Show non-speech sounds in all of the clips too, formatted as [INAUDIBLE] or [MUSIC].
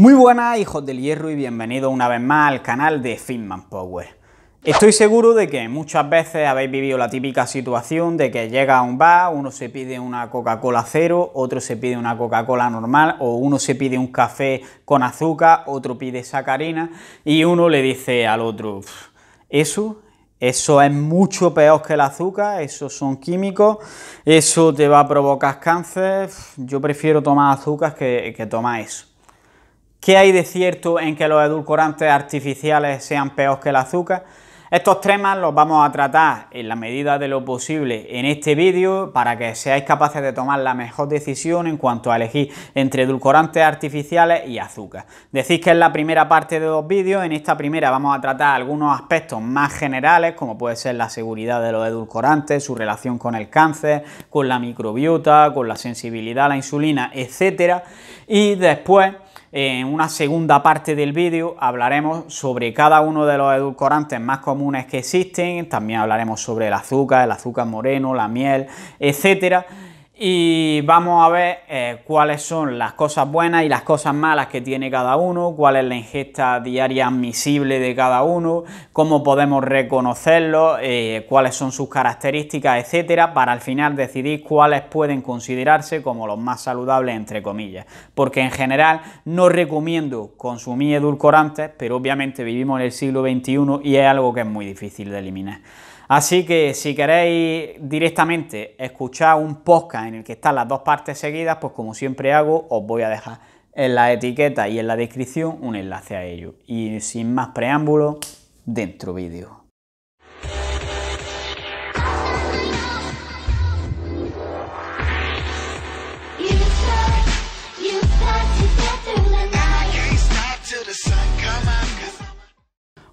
Muy buenas hijos del hierro y bienvenidos una vez más al canal de Fitman Power. Estoy seguro de que muchas veces habéis vivido la típica situación de que llega a un bar, uno se pide una Coca-Cola cero, otro se pide una Coca-Cola normal o uno se pide un café con azúcar, otro pide sacarina y uno le dice al otro, eso eso es mucho peor que el azúcar, esos son químicos, eso te va a provocar cáncer, yo prefiero tomar azúcar que, que tomar eso. ¿Qué hay de cierto en que los edulcorantes artificiales sean peores que el azúcar? Estos temas los vamos a tratar en la medida de lo posible en este vídeo para que seáis capaces de tomar la mejor decisión en cuanto a elegir entre edulcorantes artificiales y azúcar. Decís que es la primera parte de dos vídeos, en esta primera vamos a tratar algunos aspectos más generales como puede ser la seguridad de los edulcorantes, su relación con el cáncer, con la microbiota, con la sensibilidad a la insulina, etcétera, y después en una segunda parte del vídeo hablaremos sobre cada uno de los edulcorantes más comunes que existen, también hablaremos sobre el azúcar, el azúcar moreno, la miel, etcétera y vamos a ver eh, cuáles son las cosas buenas y las cosas malas que tiene cada uno, cuál es la ingesta diaria admisible de cada uno, cómo podemos reconocerlo, eh, cuáles son sus características, etcétera, para al final decidir cuáles pueden considerarse como los más saludables, entre comillas. Porque en general no recomiendo consumir edulcorantes, pero obviamente vivimos en el siglo XXI y es algo que es muy difícil de eliminar. Así que si queréis directamente escuchar un podcast en el que están las dos partes seguidas, pues como siempre hago, os voy a dejar en la etiqueta y en la descripción un enlace a ello. Y sin más preámbulos, dentro vídeo.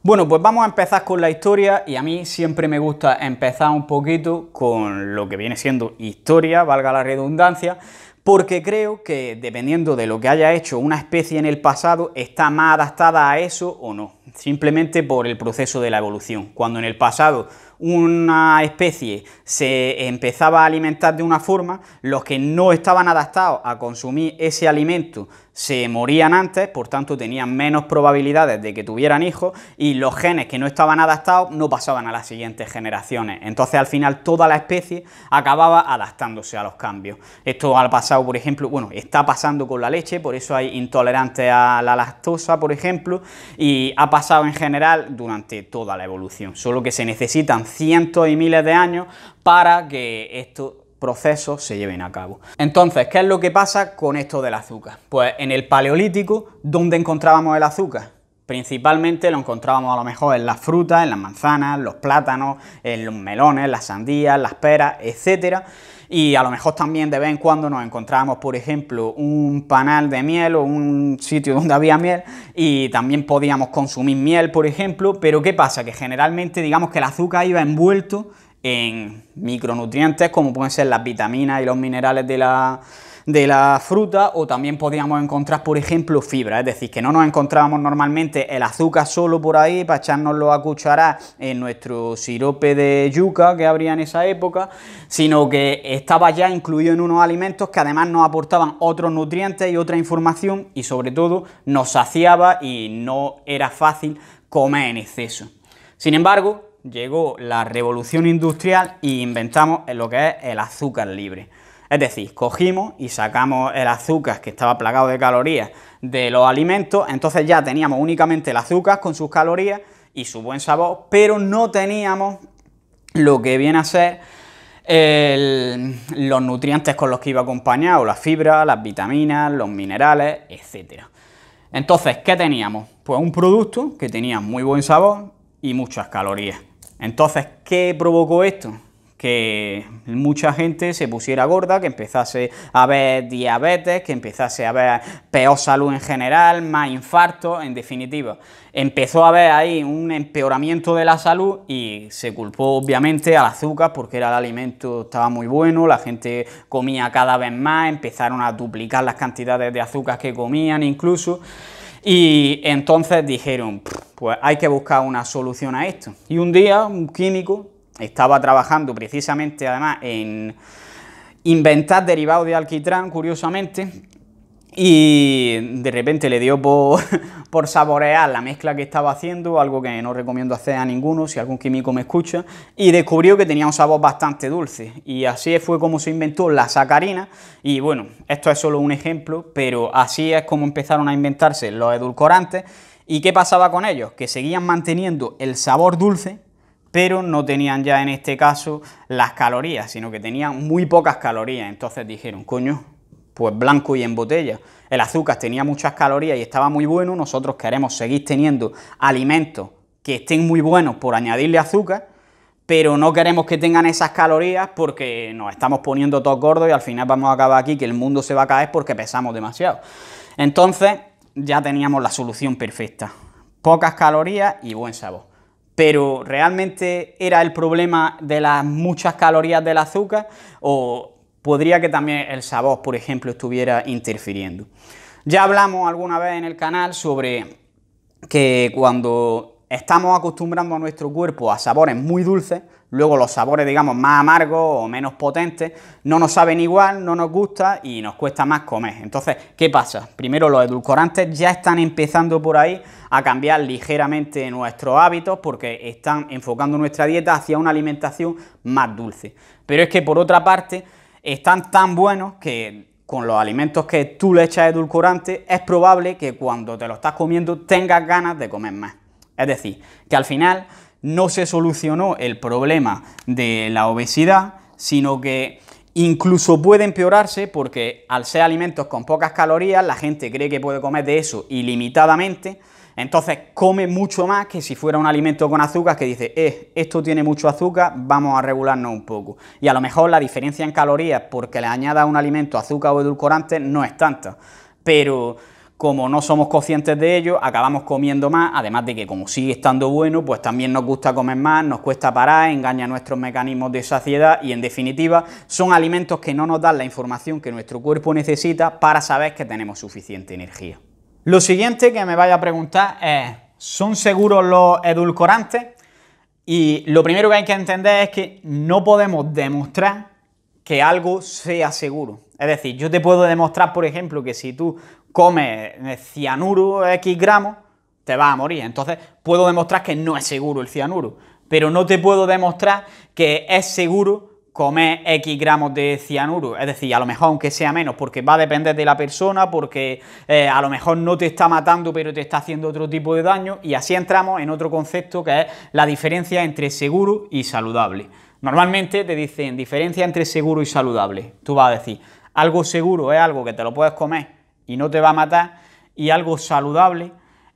Bueno, pues vamos a empezar con la historia y a mí siempre me gusta empezar un poquito con lo que viene siendo historia, valga la redundancia, porque creo que dependiendo de lo que haya hecho una especie en el pasado, está más adaptada a eso o no, simplemente por el proceso de la evolución. Cuando en el pasado una especie se empezaba a alimentar de una forma, los que no estaban adaptados a consumir ese alimento se morían antes, por tanto tenían menos probabilidades de que tuvieran hijos y los genes que no estaban adaptados no pasaban a las siguientes generaciones. Entonces al final toda la especie acababa adaptándose a los cambios. Esto ha pasado, por ejemplo, bueno, está pasando con la leche, por eso hay intolerantes a la lactosa, por ejemplo, y ha pasado en general durante toda la evolución, solo que se necesitan cientos y miles de años para que esto procesos se lleven a cabo. Entonces, ¿qué es lo que pasa con esto del azúcar? Pues en el Paleolítico, ¿dónde encontrábamos el azúcar? Principalmente lo encontrábamos a lo mejor en las frutas, en las manzanas, los plátanos, en los melones, las sandías, las peras, etcétera. Y a lo mejor también de vez en cuando nos encontrábamos, por ejemplo, un panal de miel o un sitio donde había miel y también podíamos consumir miel, por ejemplo. Pero ¿qué pasa? Que generalmente digamos que el azúcar iba envuelto en micronutrientes como pueden ser las vitaminas y los minerales de la, de la fruta o también podíamos encontrar, por ejemplo, fibra, es decir, que no nos encontrábamos normalmente el azúcar solo por ahí para echárnoslo a cucharas en nuestro sirope de yuca que habría en esa época, sino que estaba ya incluido en unos alimentos que además nos aportaban otros nutrientes y otra información y sobre todo nos saciaba y no era fácil comer en exceso. Sin embargo, llegó la revolución industrial y inventamos lo que es el azúcar libre. Es decir, cogimos y sacamos el azúcar que estaba plagado de calorías de los alimentos, entonces ya teníamos únicamente el azúcar con sus calorías y su buen sabor, pero no teníamos lo que viene a ser los nutrientes con los que iba acompañado, las fibras, las vitaminas, los minerales, etc. Entonces, ¿qué teníamos? Pues un producto que tenía muy buen sabor y muchas calorías. Entonces, ¿qué provocó esto? que mucha gente se pusiera gorda, que empezase a haber diabetes, que empezase a ver peor salud en general, más infarto, en definitiva. Empezó a haber ahí un empeoramiento de la salud y se culpó obviamente al azúcar porque era el alimento, estaba muy bueno, la gente comía cada vez más, empezaron a duplicar las cantidades de azúcar que comían incluso. Y entonces dijeron, pues hay que buscar una solución a esto. Y un día un químico estaba trabajando precisamente además en inventar derivados de alquitrán, curiosamente, y de repente le dio [LAUGHS] por, saborear la mezcla que estaba haciendo, algo que no recomiendo hacer a ninguno si algún químico me escucha, y descubrió que tenía un sabor bastante dulce. Y así fue como se inventó la sacarina, y bueno, esto es solo un ejemplo, pero así es como empezaron a inventarse los edulcorantes. ¿Y qué pasaba con ellos? Que seguían manteniendo el sabor dulce, pero no tenían ya en este caso las calorías, sino que tenían muy pocas calorías. Entonces dijeron, coño, pues blanco y en botella. El azúcar tenía muchas calorías y estaba muy bueno, nosotros queremos seguir teniendo alimentos que estén muy buenos por añadirle azúcar, pero no queremos que tengan esas calorías porque nos estamos poniendo todos gordos y al final vamos a acabar aquí que el mundo se va a caer porque pesamos demasiado. Entonces ya teníamos la solución perfecta. Pocas calorías y buen sabor. Pero ¿realmente era el problema de las muchas calorías del azúcar o podría que también el sabor, por ejemplo, estuviera interfiriendo. Ya hablamos alguna vez en el canal sobre que cuando estamos acostumbrando a nuestro cuerpo a sabores muy dulces, luego los sabores, digamos, más amargos o menos potentes, no nos saben igual, no nos gusta y nos cuesta más comer. Entonces, ¿qué pasa? Primero, los edulcorantes ya están empezando por ahí a cambiar ligeramente nuestros hábitos porque están enfocando nuestra dieta hacia una alimentación más dulce. Pero es que, por otra parte, están tan buenos que con los alimentos que tú le echas edulcorante es probable que cuando te lo estás comiendo tengas ganas de comer más. Es decir, que al final no se solucionó el problema de la obesidad, sino que incluso puede empeorarse porque al ser alimentos con pocas calorías, la gente cree que puede comer de eso ilimitadamente entonces come mucho más que si fuera un alimento con azúcar que dice, eh, esto tiene mucho azúcar, vamos a regularnos un poco. Y a lo mejor la diferencia en calorías porque le añada un alimento azúcar o edulcorante no es tanta. Pero como no somos conscientes de ello, acabamos comiendo más, además de que como sigue estando bueno, pues también nos gusta comer más, nos cuesta parar, engaña nuestros mecanismos de saciedad y en definitiva son alimentos que no nos dan la información que nuestro cuerpo necesita para saber que tenemos suficiente energía. Lo siguiente que me vaya a preguntar es, ¿son seguros los edulcorantes? Y lo primero que hay que entender es que no podemos demostrar que algo sea seguro. Es decir, yo te puedo demostrar, por ejemplo, que si tú comes cianuro X gramos, te vas a morir. Entonces, puedo demostrar que no es seguro el cianuro, pero no te puedo demostrar que es seguro comer X gramos de cianuro, es decir, a lo mejor aunque sea menos, porque va a depender de la persona, porque eh, a lo mejor no te está matando, pero te está haciendo otro tipo de daño, y así entramos en otro concepto que es la diferencia entre seguro y saludable. Normalmente te dicen diferencia entre seguro y saludable. Tú vas a decir, algo seguro es algo que te lo puedes comer y no te va a matar, y algo saludable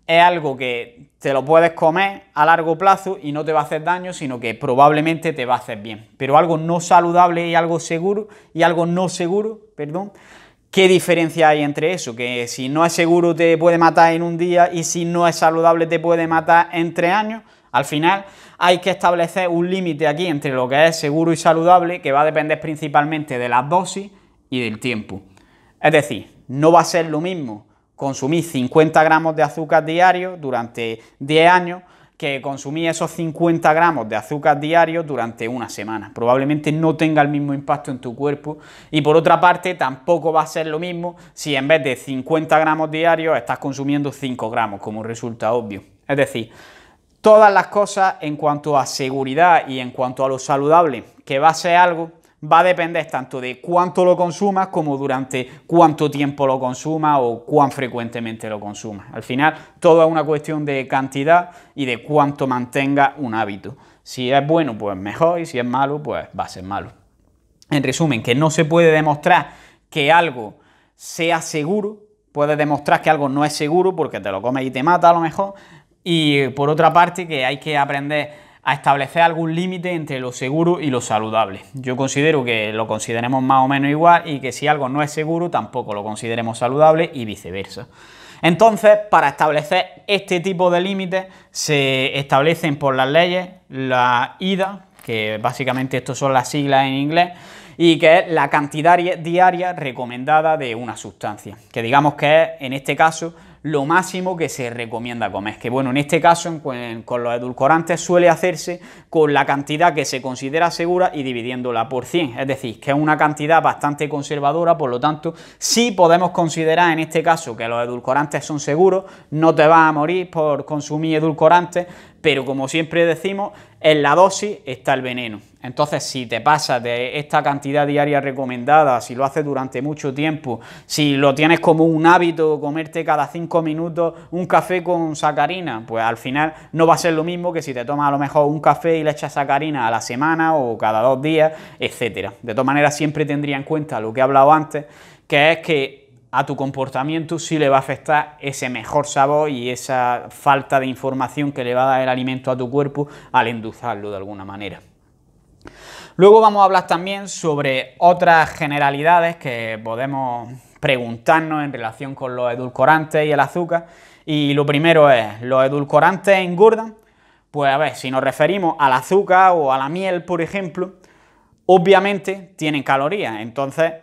es algo que te lo puedes comer a largo plazo y no te va a hacer daño, sino que probablemente te va a hacer bien. Pero algo no saludable y algo seguro, y algo no seguro, perdón, ¿qué diferencia hay entre eso? Que si no es seguro te puede matar en un día y si no es saludable te puede matar en tres años. Al final hay que establecer un límite aquí entre lo que es seguro y saludable, que va a depender principalmente de las dosis y del tiempo. Es decir, no va a ser lo mismo consumí 50 gramos de azúcar diario durante 10 años que consumí esos 50 gramos de azúcar diario durante una semana. Probablemente no tenga el mismo impacto en tu cuerpo y por otra parte tampoco va a ser lo mismo si en vez de 50 gramos diarios estás consumiendo 5 gramos, como resulta obvio. Es decir, todas las cosas en cuanto a seguridad y en cuanto a lo saludable, que va a ser algo va a depender tanto de cuánto lo consumas como durante cuánto tiempo lo consumas o cuán frecuentemente lo consumas. Al final, todo es una cuestión de cantidad y de cuánto mantenga un hábito. Si es bueno, pues mejor, y si es malo, pues va a ser malo. En resumen, que no se puede demostrar que algo sea seguro, puedes demostrar que algo no es seguro porque te lo comes y te mata a lo mejor, y por otra parte que hay que aprender establecer algún límite entre lo seguro y lo saludable. Yo considero que lo consideremos más o menos igual y que si algo no es seguro tampoco lo consideremos saludable y viceversa. Entonces, para establecer este tipo de límites se establecen por las leyes la IDA, que básicamente estos son las siglas en inglés, y que es la cantidad diaria recomendada de una sustancia, que digamos que es en este caso lo máximo que se recomienda comer. Que bueno, en este caso con los edulcorantes suele hacerse con la cantidad que se considera segura y dividiéndola por 100. Es decir, que es una cantidad bastante conservadora, por lo tanto, sí podemos considerar en este caso que los edulcorantes son seguros, no te vas a morir por consumir edulcorantes, pero como siempre decimos, en la dosis está el veneno. Entonces, si te pasas de esta cantidad diaria recomendada, si lo haces durante mucho tiempo, si lo tienes como un hábito, comerte cada cinco minutos un café con sacarina, pues al final no va a ser lo mismo que si te tomas a lo mejor un café y le echas sacarina a la semana o cada dos días, etcétera. De todas maneras, siempre tendría en cuenta lo que he hablado antes, que es que a tu comportamiento sí le va a afectar ese mejor sabor y esa falta de información que le va a dar el alimento a tu cuerpo al endulzarlo de alguna manera. Luego vamos a hablar también sobre otras generalidades que podemos preguntarnos en relación con los edulcorantes y el azúcar. Y lo primero es, ¿los edulcorantes engordan? Pues a ver, si nos referimos al azúcar o a la miel, por ejemplo, obviamente tienen calorías, entonces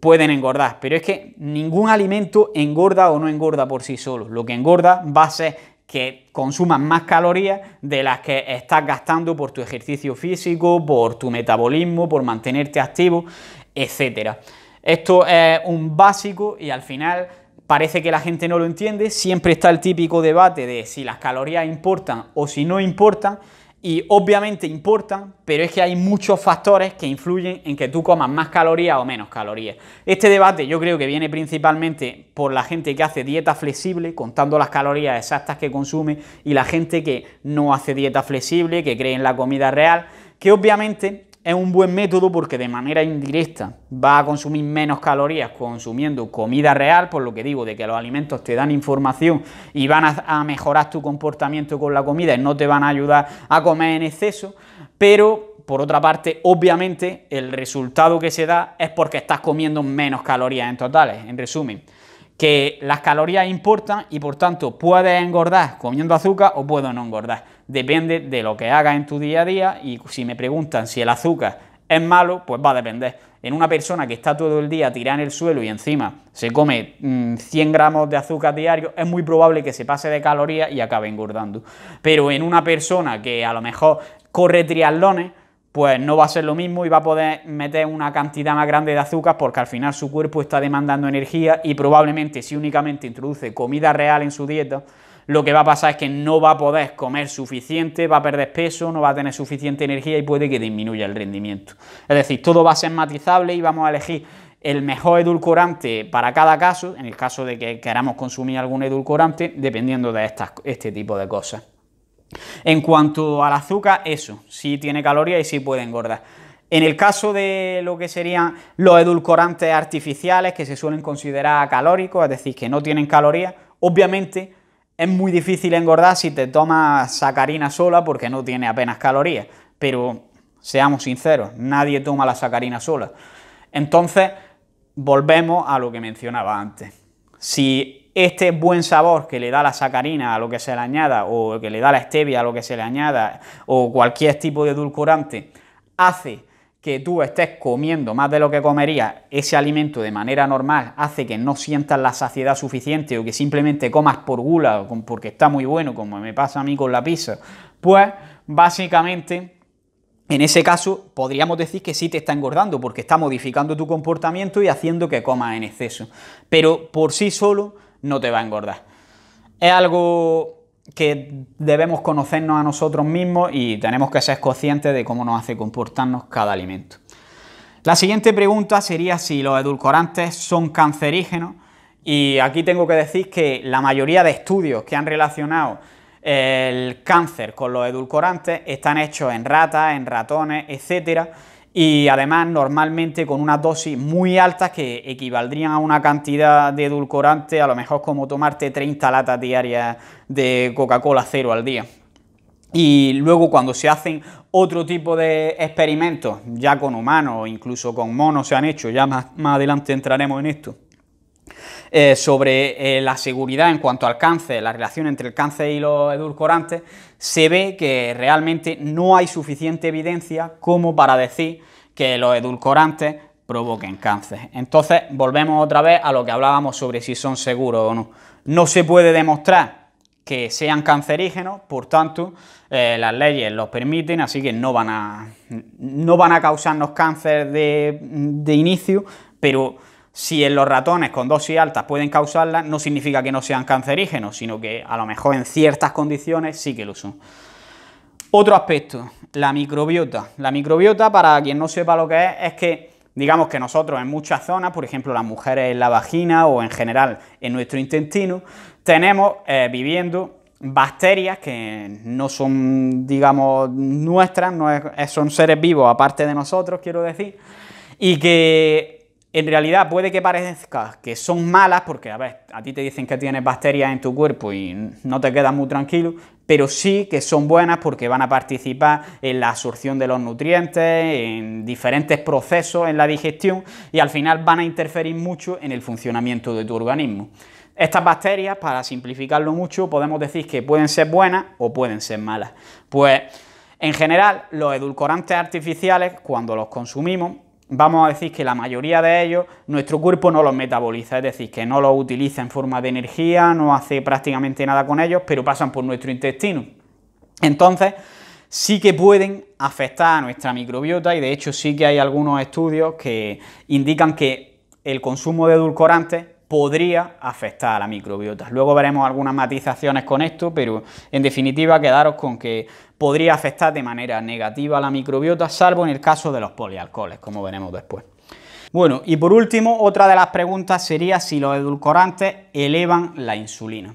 pueden engordar, pero es que ningún alimento engorda o no engorda por sí solo. Lo que engorda va a ser que consumas más calorías de las que estás gastando por tu ejercicio físico, por tu metabolismo, por mantenerte activo, etcétera. Esto es un básico y al final parece que la gente no lo entiende. Siempre está el típico debate de si las calorías importan o si no importan. Y obviamente importa, pero es que hay muchos factores que influyen en que tú comas más calorías o menos calorías. Este debate yo creo que viene principalmente por la gente que hace dieta flexible, contando las calorías exactas que consume, y la gente que no hace dieta flexible, que cree en la comida real, que obviamente es un buen método porque de manera indirecta va a consumir menos calorías consumiendo comida real, por lo que digo, de que los alimentos te dan información y van a, mejorar tu comportamiento con la comida y no te van a ayudar a comer en exceso, pero por otra parte, obviamente, el resultado que se da es porque estás comiendo menos calorías en totales, en resumen que las calorías importan y por tanto puedes engordar comiendo azúcar o puedo no engordar. Depende de lo que hagas en tu día a día y si me preguntan si el azúcar es malo, pues va a depender. En una persona que está todo el día tirada en el suelo y encima se come 100 mm, gramos de azúcar diario, es muy probable que se pase de calorías y acabe engordando. Pero en una persona que a lo mejor corre triatlones, pues no va a ser lo mismo y va a poder meter una cantidad más grande de azúcar porque al final su cuerpo está demandando energía y probablemente si únicamente introduce comida real en su dieta, lo que va a pasar es que no va a poder comer suficiente, va a perder peso, no va a tener suficiente energía y puede que disminuya el rendimiento. Es decir, todo va a ser matizable y vamos a elegir el mejor edulcorante para cada caso, en el caso de que queramos consumir algún edulcorante, dependiendo de este tipo de cosas. En cuanto al azúcar, eso, sí tiene calorías y sí puede engordar. En el caso de lo que serían los edulcorantes artificiales que se suelen considerar calóricos, es decir, que no tienen calorías, obviamente es muy difícil engordar si te tomas sacarina sola porque no tiene apenas calorías, pero seamos sinceros, nadie toma la sacarina sola. Entonces, volvemos a lo que mencionaba antes. Si este buen sabor que le da la sacarina a lo que se le añada, o que le da la stevia a lo que se le añada, o cualquier tipo de edulcorante, hace que tú estés comiendo más de lo que comerías ese alimento de manera normal, hace que no sientas la saciedad suficiente o que simplemente comas por gula o porque está muy bueno, como me pasa a mí con la pizza, pues básicamente en ese caso, podríamos decir que sí te está engordando porque está modificando tu comportamiento y haciendo que comas en exceso. Pero por sí solo no te va a engordar. Es algo que debemos conocernos a nosotros mismos y tenemos que ser conscientes de cómo nos hace comportarnos cada alimento. La siguiente pregunta sería si los edulcorantes son cancerígenos y aquí tengo que decir que la mayoría de estudios que han relacionado eh, el cáncer con los edulcorantes están hechos en ratas, en ratones, etcétera, y además normalmente con unas dosis muy altas que equivaldrían a una cantidad de edulcorante a lo mejor como tomarte 30 latas diarias de Coca-Cola cero al día. Y luego cuando se hacen otro tipo de experimentos, ya con humanos, incluso con monos se han hecho, ya más, más adelante entraremos en esto, eh, sobre eh, la seguridad en cuanto al cáncer, la relación entre el cáncer y los edulcorantes, se ve que realmente no hay suficiente evidencia como para decir que los edulcorantes provoquen cáncer. Entonces volvemos otra vez a lo que hablábamos sobre si son seguros o no. No se puede demostrar que sean cancerígenos, por tanto, eh, las leyes los permiten, así que no van a, no van a causarnos cáncer de inicio, pero si en los ratones con dosis altas pueden causarla, no significa que no sean cancerígenos, sino que a lo mejor en ciertas condiciones sí que lo son. Otro aspecto, la microbiota. La microbiota, para quien no sepa lo que es, es que digamos que nosotros en muchas zonas, por ejemplo las mujeres en la vagina o en general en nuestro intestino, tenemos eh, viviendo bacterias que no son, digamos, nuestras, no son seres vivos aparte de nosotros, quiero decir, y que en realidad puede que parezca que son malas, porque a ver, a ti te dicen que tienes bacterias en tu cuerpo y no te quedas muy tranquilo, pero sí que son buenas porque van a participar en la absorción de los nutrientes, en diferentes procesos en la digestión y al final van a interferir mucho en el funcionamiento de tu organismo. Estas bacterias, para simplificarlo mucho, podemos decir que pueden ser buenas o pueden ser malas. Pues en general, los edulcorantes artificiales, cuando los consumimos, vamos a decir que la mayoría de ellos nuestro cuerpo no los metaboliza, es decir, que no los utiliza en forma de energía, no hace prácticamente nada con ellos, pero pasan por nuestro intestino. Entonces, sí que pueden afectar a nuestra microbiota y de hecho sí que hay algunos estudios que indican que el consumo de edulcorantes podría afectar a la microbiota. Luego veremos algunas matizaciones con esto, pero en definitiva quedaros con que podría afectar de manera negativa a la microbiota, salvo en el caso de los polialcoholes, como veremos después. Bueno, y por último, otra de las preguntas sería si los edulcorantes elevan la insulina.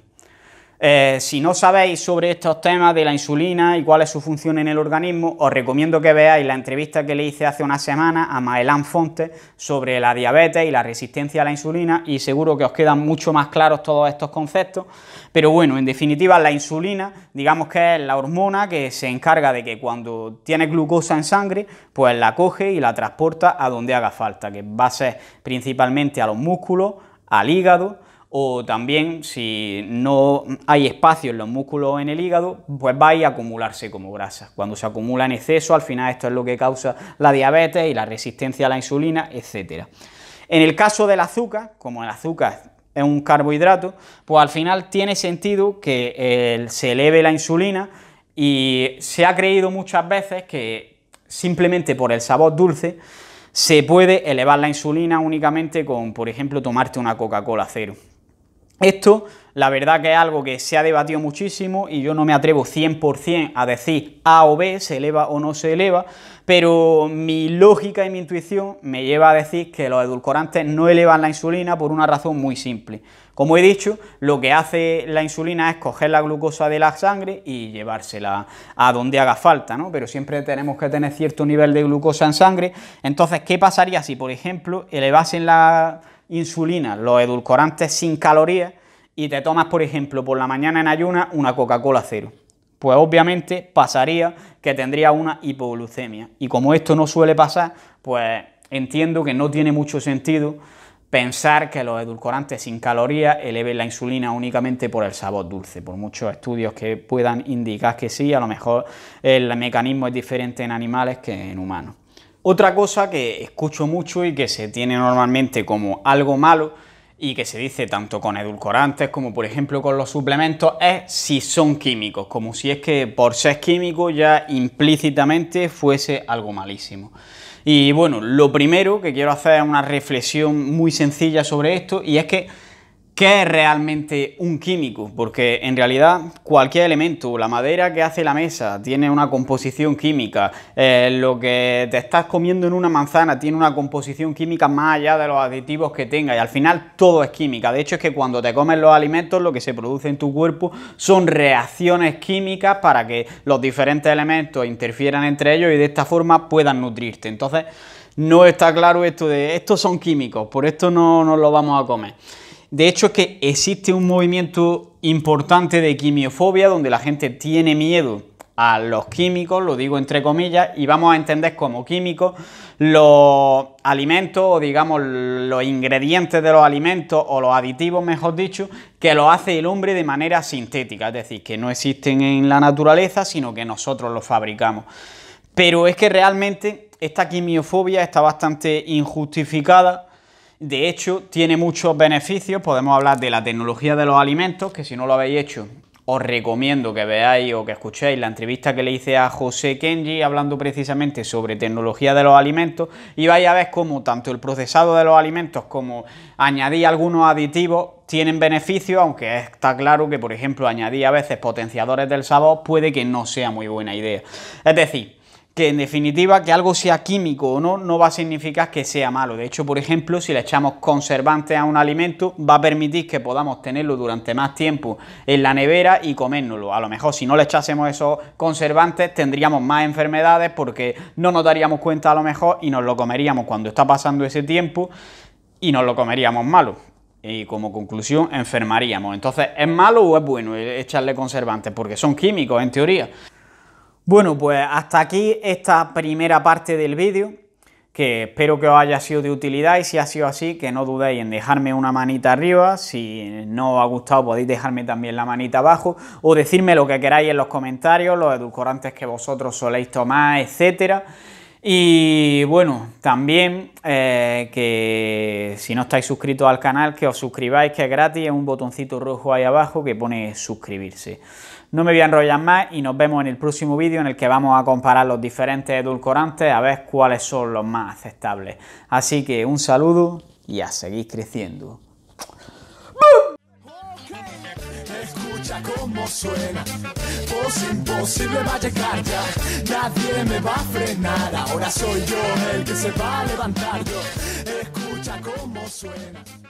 Eh, si no sabéis sobre estos temas de la insulina y cuál es su función en el organismo, os recomiendo que veáis la entrevista que le hice hace una semana a Maelán Fonte sobre la diabetes y la resistencia a la insulina y seguro que os quedan mucho más claros todos estos conceptos. Pero bueno, en definitiva, la insulina, digamos que es la hormona que se encarga de que cuando tiene glucosa en sangre, pues la coge y la transporta a donde haga falta, que va a ser principalmente a los músculos, al hígado, o también si no hay espacio en los músculos en el hígado, pues va a, acumularse como grasa. Cuando se acumula en exceso, al final esto es lo que causa la diabetes y la resistencia a la insulina, etc. En el caso del azúcar, como el azúcar es un carbohidrato, pues al final tiene sentido que eh, se eleve la insulina y se ha creído muchas veces que simplemente por el sabor dulce se puede elevar la insulina únicamente con, por ejemplo, tomarte una Coca-Cola cero. Esto, la verdad que es algo que se ha debatido muchísimo y yo no me atrevo 100% a decir A o B, se eleva o no se eleva, pero mi lógica y mi intuición me lleva a decir que los edulcorantes no elevan la insulina por una razón muy simple. Como he dicho, lo que hace la insulina es coger la glucosa de la sangre y llevársela a donde haga falta, ¿no? Pero siempre tenemos que tener cierto nivel de glucosa en sangre. Entonces, ¿qué pasaría si, por ejemplo, elevasen la insulina, los edulcorantes sin calorías, y te tomas, por ejemplo, por la mañana en ayuna una Coca-Cola cero. Pues obviamente pasaría que tendría una hipoglucemia. Y como esto no suele pasar, pues entiendo que no tiene mucho sentido pensar que los edulcorantes sin calorías eleven la insulina únicamente por el sabor dulce. Por muchos estudios que puedan indicar que sí, a lo mejor el mecanismo es diferente en animales que en humanos. Otra cosa que escucho mucho y que se tiene normalmente como algo malo y que se dice tanto con edulcorantes como por ejemplo con los suplementos es si son químicos, como si es que por ser químico ya implícitamente fuese algo malísimo. Y bueno, lo primero que quiero hacer es una reflexión muy sencilla sobre esto y es que ¿Qué es realmente un químico? Porque en realidad cualquier elemento, la madera que hace la mesa, tiene una composición química, eh, lo que te estás comiendo en una manzana tiene una composición química más allá de los aditivos que tenga y al final todo es química. De hecho es que cuando te comes los alimentos lo que se produce en tu cuerpo son reacciones químicas para que los diferentes elementos interfieran entre ellos y de esta forma puedan nutrirte. Entonces no está claro esto de estos son químicos, por esto no nos lo vamos a comer. De hecho, es que existe un movimiento importante de quimiofobia donde la gente tiene miedo a los químicos, lo digo entre comillas, y vamos a entender como químicos los alimentos o digamos los ingredientes de los alimentos o los aditivos, mejor dicho, que lo hace el hombre de manera sintética, es decir, que no existen en la naturaleza, sino que nosotros los fabricamos. Pero es que realmente esta quimiofobia está bastante injustificada de hecho, tiene muchos beneficios. Podemos hablar de la tecnología de los alimentos, que si no lo habéis hecho, os recomiendo que veáis o que escuchéis la entrevista que le hice a José Kenji hablando precisamente sobre tecnología de los alimentos y vais a ver cómo tanto el procesado de los alimentos como añadir algunos aditivos tienen beneficios, aunque está claro que por ejemplo añadir a veces potenciadores del sabor puede que no sea muy buena idea. Es decir, que en definitiva que algo sea químico o no, no va a significar que sea malo. De hecho, por ejemplo, si le echamos conservantes a un alimento, va a permitir que podamos tenerlo durante más tiempo en la nevera y comérnoslo. A lo mejor si no le echásemos esos conservantes tendríamos más enfermedades porque no nos daríamos cuenta a lo mejor y nos lo comeríamos cuando está pasando ese tiempo y nos lo comeríamos malo y como conclusión enfermaríamos. Entonces, ¿es malo o es bueno echarle conservantes? Porque son químicos en teoría. Bueno, pues hasta aquí esta primera parte del vídeo, que espero que os haya sido de utilidad y si ha sido así, que no dudéis en dejarme una manita arriba, si no os ha gustado podéis dejarme también la manita abajo o decirme lo que queráis en los comentarios, los edulcorantes que vosotros soléis tomar, etcétera. Y bueno, también eh, que si no estáis suscritos al canal, que os suscribáis, que es gratis, es un botoncito rojo ahí abajo que pone suscribirse. No me voy a enrollar más y nos vemos en el próximo vídeo en el que vamos a comparar los diferentes edulcorantes a ver cuáles son los más aceptables. Así que un saludo y a seguir creciendo. escucha suena. imposible nadie me va a frenar. Ahora soy yo el que se va a escucha suena.